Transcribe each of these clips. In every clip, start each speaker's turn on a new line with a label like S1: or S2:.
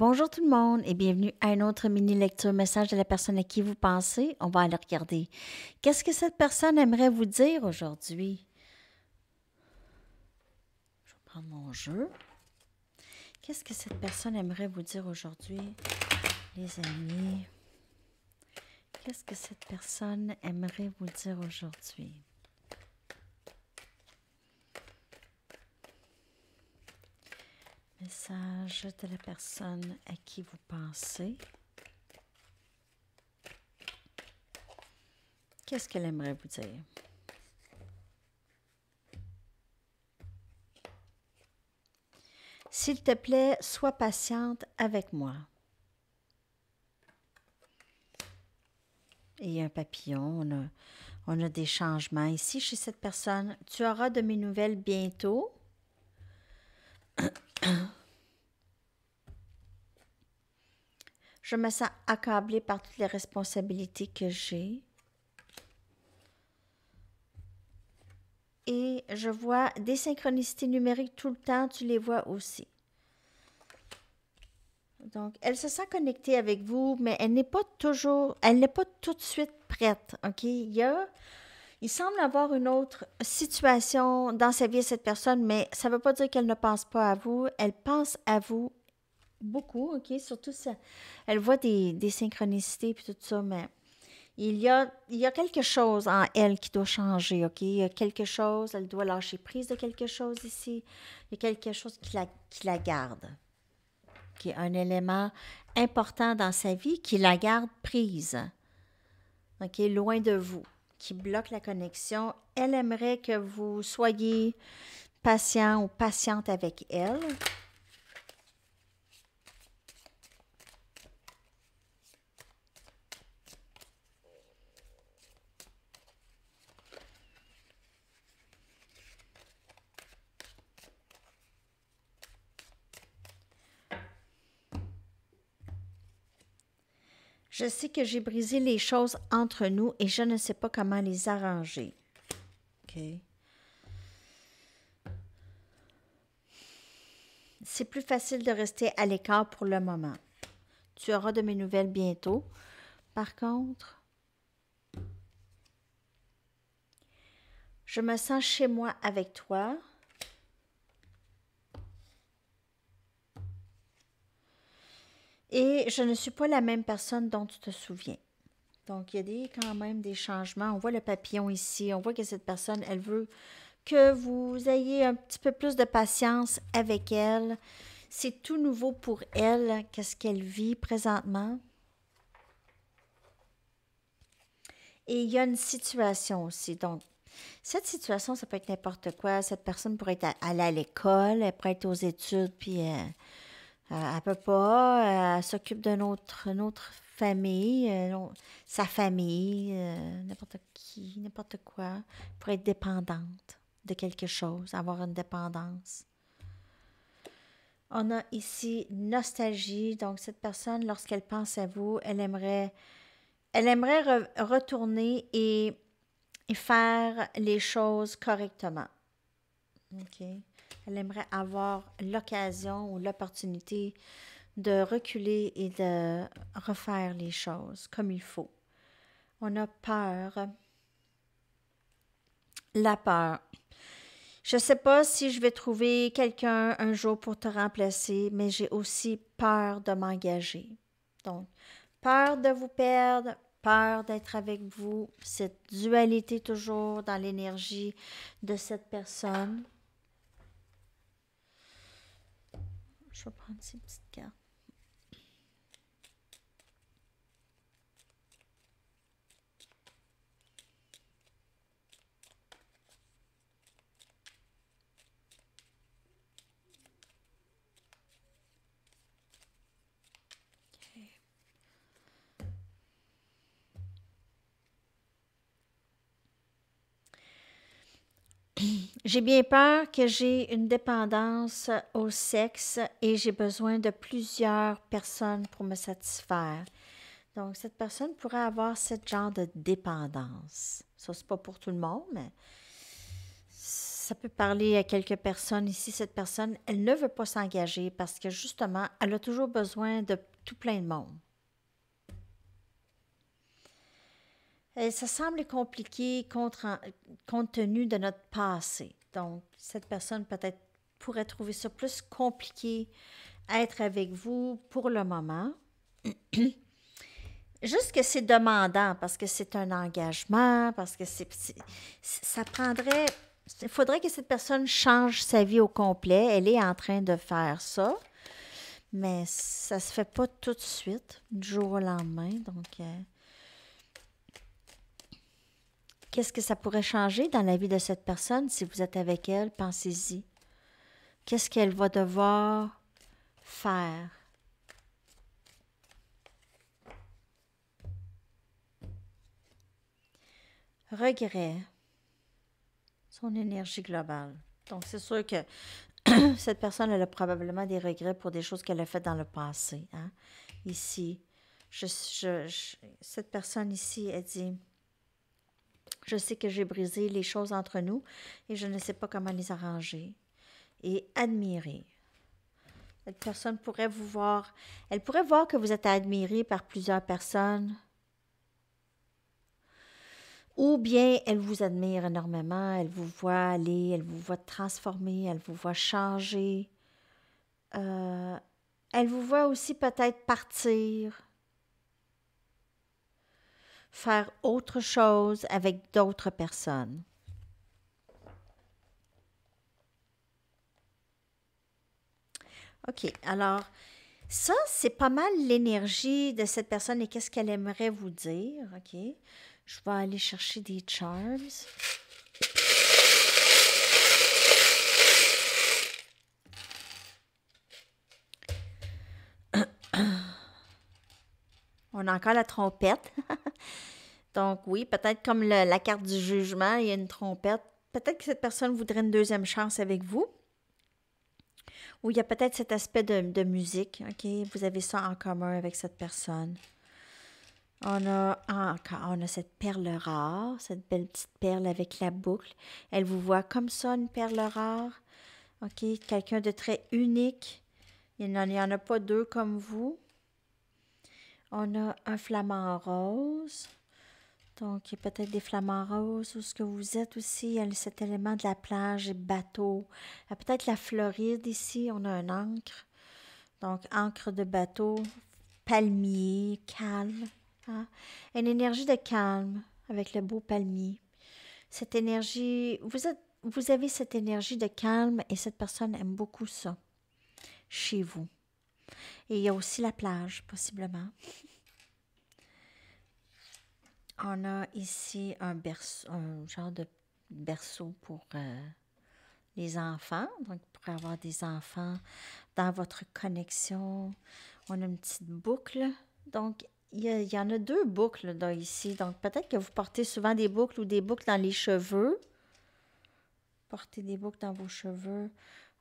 S1: Bonjour tout le monde et bienvenue à une autre mini lecture message de la personne à qui vous pensez. On va aller regarder. Qu'est-ce que cette personne aimerait vous dire aujourd'hui? Je vais prendre mon jeu. Qu'est-ce que cette personne aimerait vous dire aujourd'hui, les amis? Qu'est-ce que cette personne aimerait vous dire aujourd'hui? message de la personne à qui vous pensez. Qu'est-ce qu'elle aimerait vous dire? S'il te plaît, sois patiente avec moi. Et un papillon, on a, on a des changements ici chez cette personne. Tu auras de mes nouvelles bientôt. Je me sens accablée par toutes les responsabilités que j'ai. Et je vois des synchronicités numériques tout le temps, tu les vois aussi. Donc, elle se sent connectée avec vous, mais elle n'est pas toujours, elle n'est pas tout de suite prête. OK? Il y a il semble avoir une autre situation dans sa vie cette personne, mais ça ne veut pas dire qu'elle ne pense pas à vous. Elle pense à vous beaucoup, OK? Surtout, ça, elle voit des, synchronicités et tout ça, mais il y, a, quelque chose en elle qui doit changer, OK? Il y a quelque chose, elle doit lâcher prise de quelque chose ici. Il y a quelque chose qui la, la garde, qui est un élément important dans sa vie, qui la garde prise, OK? Loin de vous qui bloque la connexion, elle aimerait que vous soyez patient ou patiente avec elle. Je sais que j'ai brisé les choses entre nous et je ne sais pas comment les arranger. C'est plus facile de rester à l'écart pour le moment. Tu auras de mes nouvelles bientôt. Par contre, je me sens chez moi avec toi. Et je ne suis pas la même personne dont tu te souviens. Donc, il y a quand même des changements. On voit le papillon ici. On voit que cette personne, elle veut que vous ayez un petit peu plus de patience avec elle. C'est tout nouveau pour elle, qu'est-ce qu'elle vit présentement. Et il y a une situation aussi. Donc, cette situation, ça peut être n'importe quoi. Cette personne pourrait être aller à l'école, elle pourrait être aux études, puis... Euh, euh, elle ne peut pas, euh, elle s'occupe d'une autre, famille, euh, sa famille, n'importe qui, n'importe quoi, pour être dépendante de quelque chose, avoir une dépendance. On a ici nostalgie. Donc, cette personne, lorsqu'elle pense à vous, elle aimerait, elle aimerait retourner et, et, faire les choses correctement. OK. Elle aimerait avoir l'occasion ou l'opportunité de reculer et de refaire les choses comme il faut. On a peur. La peur. Je ne sais pas si je vais trouver quelqu'un un jour pour te remplacer, mais j'ai aussi peur de m'engager. Donc, peur de vous perdre, peur d'être avec vous, cette dualité toujours dans l'énergie de cette personne. Je vais prendre ces petites cartes. J'ai bien peur que j'ai une dépendance au sexe et j'ai besoin de plusieurs personnes pour me satisfaire. Donc, cette personne pourrait avoir ce genre de dépendance. Ça, n'est pas pour tout le monde, mais ça peut parler à quelques personnes. Ici, cette personne, elle ne veut pas s'engager parce que justement, elle a toujours besoin de tout plein de monde. Euh, ça semble compliqué compte, tenu de notre passé. Donc, cette personne peut-être pourrait trouver ça plus compliqué à être avec vous pour le moment. Juste que c'est demandant parce que c'est un engagement, parce que c'est, ça prendrait, il faudrait que cette personne change sa vie au complet. Elle est en train de faire ça, mais ça ne se fait pas tout de suite, du jour au lendemain. Donc, euh, Qu'est-ce que ça pourrait changer dans la vie de cette personne si vous êtes avec elle? Pensez-y. Qu'est-ce qu'elle va devoir faire? Regret. Son énergie globale. Donc, c'est sûr que cette personne, elle a probablement des regrets pour des choses qu'elle a faites dans le passé. Hein. Ici, cette personne ici, elle dit je sais que j'ai brisé les choses entre nous et je ne sais pas comment les arranger. Et admirer. Cette personne pourrait vous voir. Elle pourrait voir que vous êtes admiré par plusieurs personnes. Ou bien elle vous admire énormément, elle vous voit aller, elle vous voit transformer, elle vous voit changer. Euh, elle vous voit aussi peut-être partir faire autre chose avec d'autres personnes. OK, alors ça, c'est pas mal l'énergie de cette personne et qu'est-ce qu'elle aimerait vous dire. OK, je vais aller chercher des charms. On a encore la trompette. Donc oui, peut-être comme la carte du jugement, il y a une trompette. Peut-être que cette personne voudrait une deuxième chance avec vous. Ou il y a peut-être cet aspect de, musique. OK, vous avez ça en commun avec cette personne. On a encore, on a cette perle rare, cette belle petite perle avec la boucle. Elle vous voit comme ça, une perle rare. OK, quelqu'un de très unique. Il n'y en a pas deux comme vous. On a un flamant rose. Donc, il y a peut-être des flamants roses ou ce que vous êtes aussi. Il y a cet élément de la plage et bateau. Peut-être la Floride ici. On a un ancre. Donc, ancre de bateau, palmier, calme. Hein. Une énergie de calme avec le beau palmier. Cette énergie, vous, êtes, vous avez cette énergie de calme et cette personne aime beaucoup ça chez vous. Et il y a aussi la plage, possiblement. On a ici un, berceau, un genre de berceau pour euh, les enfants. Donc, pour avoir des enfants dans votre connexion, on a une petite boucle. Donc, il y, en a deux boucles ici. Donc, peut-être que vous portez souvent des boucles ou des boucles dans les cheveux. Portez des boucles dans vos cheveux.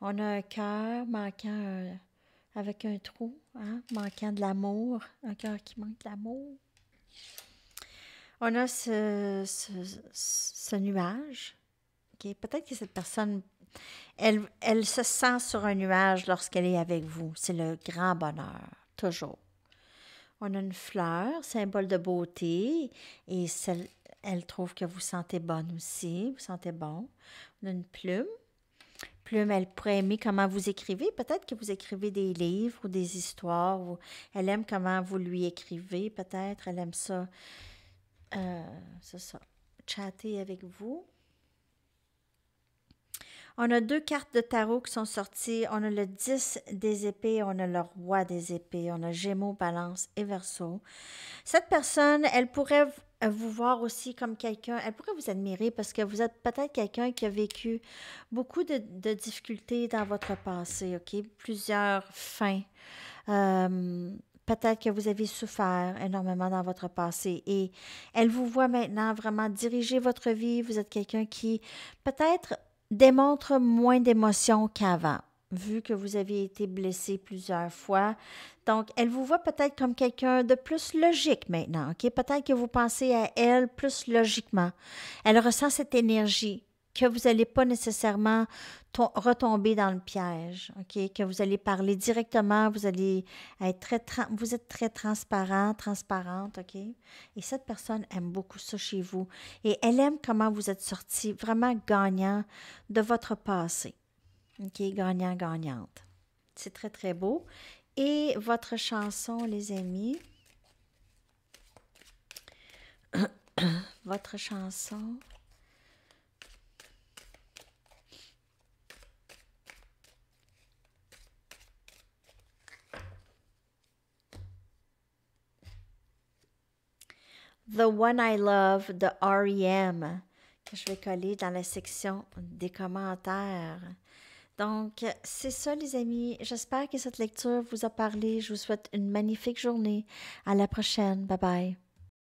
S1: On a un cœur manquant un, avec un trou, hein, manquant de l'amour, un cœur qui manque l'amour. On a ce, nuage. Peut-être que cette personne, elle, elle se sent sur un nuage lorsqu'elle est avec vous. C'est le grand bonheur, toujours. On a une fleur, symbole de beauté, et elle trouve que vous sentez bonne aussi, vous sentez bon. On a une plume, elle pourrait aimer comment vous écrivez. Peut-être que vous écrivez des livres ou des histoires. elle aime comment vous lui écrivez, peut-être. Elle aime ça. Euh, ça. Chatter avec vous. On a deux cartes de tarot qui sont sorties. On a le 10 des épées, on a le roi des épées, on a Gémeaux, Balance et Verseau. Cette personne, elle pourrait vous voir aussi comme quelqu'un, elle pourrait vous admirer parce que vous êtes peut-être quelqu'un qui a vécu beaucoup de, difficultés dans votre passé, OK? Plusieurs fins. Euh, peut-être que vous avez souffert énormément dans votre passé et elle vous voit maintenant vraiment diriger votre vie. Vous êtes quelqu'un qui peut-être démontre moins d'émotions qu'avant vu que vous avez été blessé plusieurs fois. Donc, elle vous voit peut-être comme quelqu'un de plus logique maintenant, OK? Peut-être que vous pensez à elle plus logiquement. Elle ressent cette énergie que vous n'allez pas nécessairement retomber dans le piège, OK? Que vous allez parler directement, vous allez être très, vous êtes très transparent, transparente, OK? Et cette personne aime beaucoup ça chez vous. Et elle aime comment vous êtes sorti vraiment gagnant de votre passé. Ok, gagnant-gagnante. C'est très, très beau. Et votre chanson, les amis. votre chanson. The One I Love de REM, que je vais coller dans la section des commentaires. Donc, c'est ça, les amis. J'espère que cette lecture vous a parlé. Je vous souhaite une magnifique journée. À la prochaine. Bye bye.